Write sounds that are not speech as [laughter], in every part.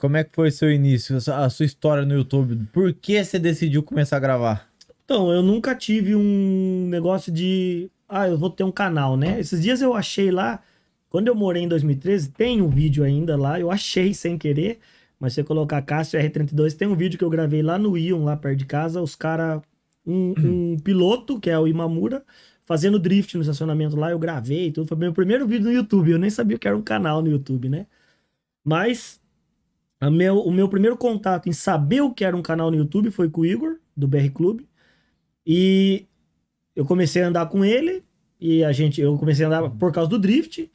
Como é que foi seu início, a sua história no YouTube? Por que você decidiu começar a gravar? Então, eu nunca tive um negócio de. Ah, eu vou ter um canal, né? Esses dias eu achei lá, quando eu morei em 2013, tem um vídeo ainda lá, eu achei sem querer, mas se você colocar Cássio R32, tem um vídeo que eu gravei lá no Ion, lá perto de casa, os caras. Um, um hum. piloto, que é o Imamura, fazendo drift no estacionamento lá, eu gravei tudo. Foi meu primeiro vídeo no YouTube, eu nem sabia que era um canal no YouTube, né? Mas meu, o meu primeiro contato em saber o que era um canal no YouTube foi com o Igor, do BR Clube. E eu comecei a andar com ele, e a gente, eu comecei a andar por causa do drift,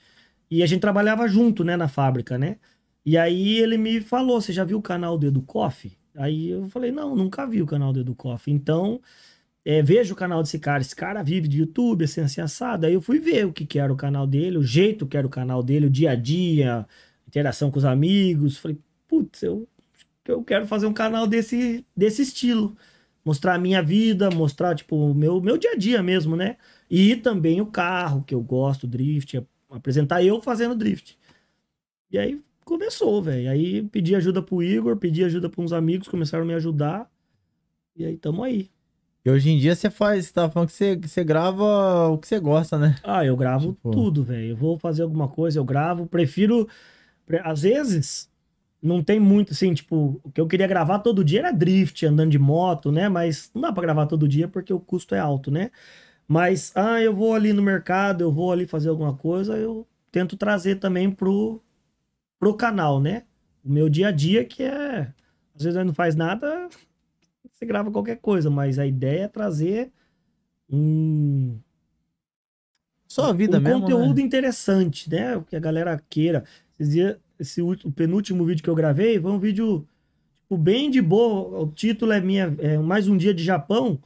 e a gente trabalhava junto, né, na fábrica, né? E aí ele me falou: Você já viu o canal do Edu Coffee? Aí eu falei: Não, nunca vi o canal do Edu Coffee. Então, é, veja o canal desse cara. Esse cara vive de YouTube, é assim, assim, assado. Aí eu fui ver o que, que era o canal dele, o jeito que era o canal dele, o dia a dia, interação com os amigos. Falei: putz, eu, eu quero fazer um canal desse, desse estilo. Mostrar a minha vida, mostrar, tipo, o meu, meu dia a dia mesmo, né? E também o carro, que eu gosto, drift, apresentar eu fazendo drift. E aí começou, velho. Aí pedi ajuda pro Igor, pedi ajuda pra uns amigos, começaram a me ajudar. E aí tamo aí. E hoje em dia você faz, tá falando que você, que você grava o que você gosta, né? Ah, eu gravo tipo... tudo, velho. Eu vou fazer alguma coisa, eu gravo. Prefiro. Às vezes, não tem muito, assim, tipo, o que eu queria gravar todo dia era drift, andando de moto, né? Mas não dá para gravar todo dia porque o custo é alto, né? Mas, ah, eu vou ali no mercado, eu vou ali fazer alguma coisa, eu tento trazer também pro, pro canal, né? O meu dia a dia, que é. Às vezes não faz nada, você grava qualquer coisa, mas a ideia é trazer um. Só a vida um mesmo. Um né? conteúdo né? interessante, né? O que a galera queira. Esses dias esse último, penúltimo vídeo que eu gravei foi um vídeo tipo, bem de boa. O título é minha é mais um dia de Japão.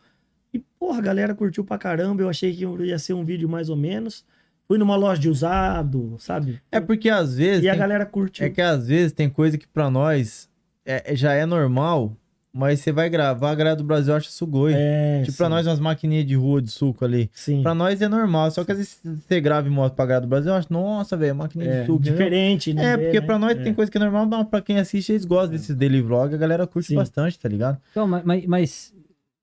E porra, a galera curtiu pra caramba. Eu achei que ia ser um vídeo mais ou menos. Fui numa loja de usado, sabe? É porque às vezes. E tem... a galera curtiu. É que às vezes tem coisa que para nós é, é, já é normal mas você vai gravar, a galera do Brasil acha sugoi. É, tipo, sim. pra nós, umas maquininhas de rua de suco ali. Sim. Pra nós é normal. Só que às vezes você grava e mostra pra galera do Brasil, eu acho, nossa, velho, maquininha é, de suco. Diferente, né? É, porque né? pra nós é. tem coisa que é normal, mas pra quem assiste, eles gostam é. desses daily vlog, a galera curte sim. bastante, tá ligado? Então, mas, mas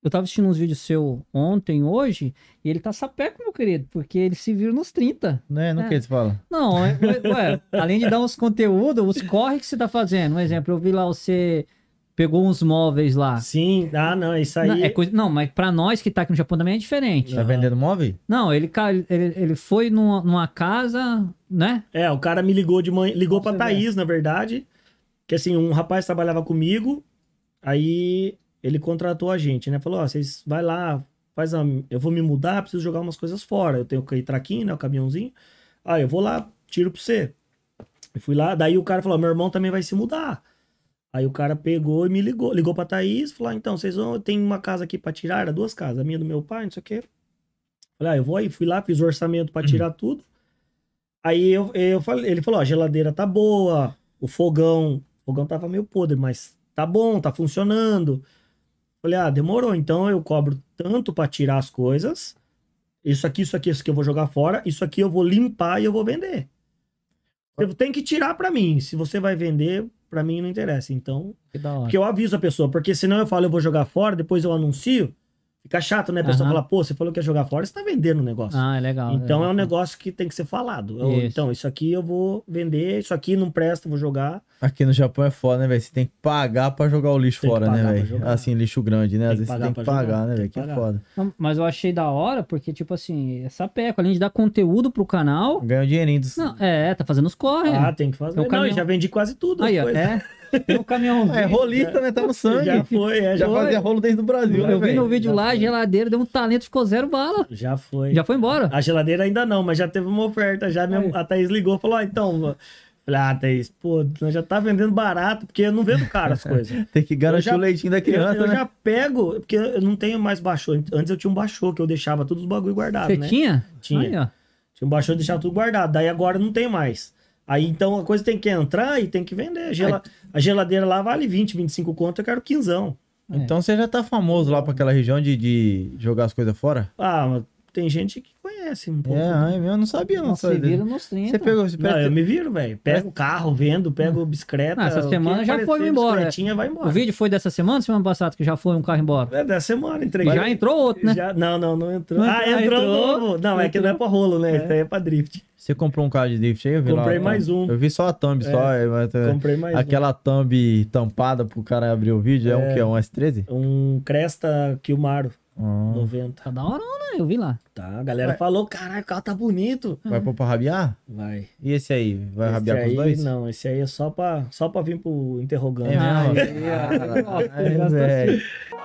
eu tava assistindo uns vídeos seu ontem, hoje, e ele tá sapeco, meu querido, porque ele se viu nos 30. Né? não é. que você fala? Não, é, ué, [laughs] além de dar uns conteúdos, os corre que você tá fazendo. Um exemplo, eu vi lá você pegou uns móveis lá. Sim, ah, não, é isso aí. Não, é coisa, não mas para nós que tá aqui no Japão também é diferente. Tá uhum. vendendo móvel? Não, ele, ele, ele foi numa, numa, casa, né? É, o cara me ligou de manhã, ligou para Thaís, na verdade, que assim, um rapaz trabalhava comigo, aí ele contratou a gente, né? Falou: "Ó, oh, vocês vai lá, faz a, eu vou me mudar, preciso jogar umas coisas fora. Eu tenho que ir traquinho, né, o caminhãozinho. Aí ah, eu vou lá, tiro para você". Eu fui lá, daí o cara falou: "Meu irmão também vai se mudar". Aí o cara pegou e me ligou, ligou pra Thaís, falou: ah, então, vocês vão, tem uma casa aqui pra tirar, era duas casas, a minha do meu pai, não sei o quê. Falei, ah, eu vou aí, fui lá, fiz o orçamento pra uhum. tirar uhum. tudo. Aí eu, eu falei, ele falou: ó, a geladeira tá boa, o fogão, o fogão tava meio podre, mas tá bom, tá funcionando. Falei, ah, demorou, então eu cobro tanto pra tirar as coisas. Isso aqui, isso aqui, isso aqui eu vou jogar fora, isso aqui eu vou limpar e eu vou vender. Você tem que tirar para mim. Se você vai vender, para mim não interessa. Então, que porque eu aviso a pessoa, porque senão eu falo eu vou jogar fora, depois eu anuncio, Fica chato, né? A pessoa uhum. fala, pô, você falou que ia jogar fora, você tá vendendo o negócio. Ah, é legal. É então é, é um negócio que tem que ser falado. Eu, isso. Então, isso aqui eu vou vender, isso aqui não presta, vou jogar. Aqui no Japão é foda, né, velho? Você tem que pagar pra jogar o lixo tem fora, né, velho? Assim, lixo grande, né? Às vezes você tem que pagar, jogar, né, velho? Que, que é foda. mas eu achei da hora, porque, tipo assim, essa peca, além de dar conteúdo pro canal. Ganha um dinheirinho dos. Não, é, tá fazendo os corre. Ah, tem que fazer. Então, não, caminhão... já vendi quase tudo. Aí, ó, é. [laughs] Tem um caminhão. É, rolista, né? Tá no sangue. Já foi, é, já, já foi. fazia rolo desde o Brasil, né, Eu né, vi véio? no vídeo já lá, foi. a geladeira deu um talento, ficou zero bala. Já foi. Já foi embora. A geladeira ainda não, mas já teve uma oferta. Já minha, a Thaís ligou e falou: ah, então. Falei, ah, Thaís, pô, nós já tá vendendo barato, porque eu não vendo caro as [laughs] coisas. Tem que garantir já, o leitinho da criança. Eu, né? eu, já pego, porque eu não tenho mais baixô. Antes eu tinha um baixô que eu deixava todos os bagulho guardado. Você né? tinha? Tinha. Aí, tinha um baixô e deixava tudo guardado. Daí agora não tem mais. Aí então a coisa tem que entrar e tem que vender. A, a geladeira lá vale 20, 25 conto, eu quero quinzão. Então é. você já tá famoso lá para aquela região de, de jogar as coisas fora? Ah, tem gente que conhece um pouco. É, né? eu não sabia, não sabia. Você vira nos 30. Você pegou, você pega... Não, eu me viro, velho. Pego carro, vendo, pego bicicleta. Ah, essa semana já foi embora. vai embora. O vídeo foi dessa semana semana passada que já foi um carro embora? É, dessa semana, entreguei. Já entrou outro, né? Já... Não, não, não entrou. Não, ah, entrou, entrou, novo. Não, entrou. é que não é pra rolo, né? É. aí é pra drift. Você comprou um carro de drift aí? Eu vi Comprei lá, mais um. Eu vi só a thumb, é, só. Eu, é, comprei mais Aquela um. thumb tampada pro cara abrir o vídeo. É, é um que? É um S13? Um Cresta Kilmaro. Hum. 90. Tá da hora, né? Eu vi lá. Tá, a galera vai. falou, caralho, o carro tá bonito. Vai pôr pra rabiar? Vai. E esse aí? Vai esse rabiar aí, com os dois? Não, esse aí é só pra, só pra vir pro interrogante. É, né? é, é, é, é, é, é, é, é, é,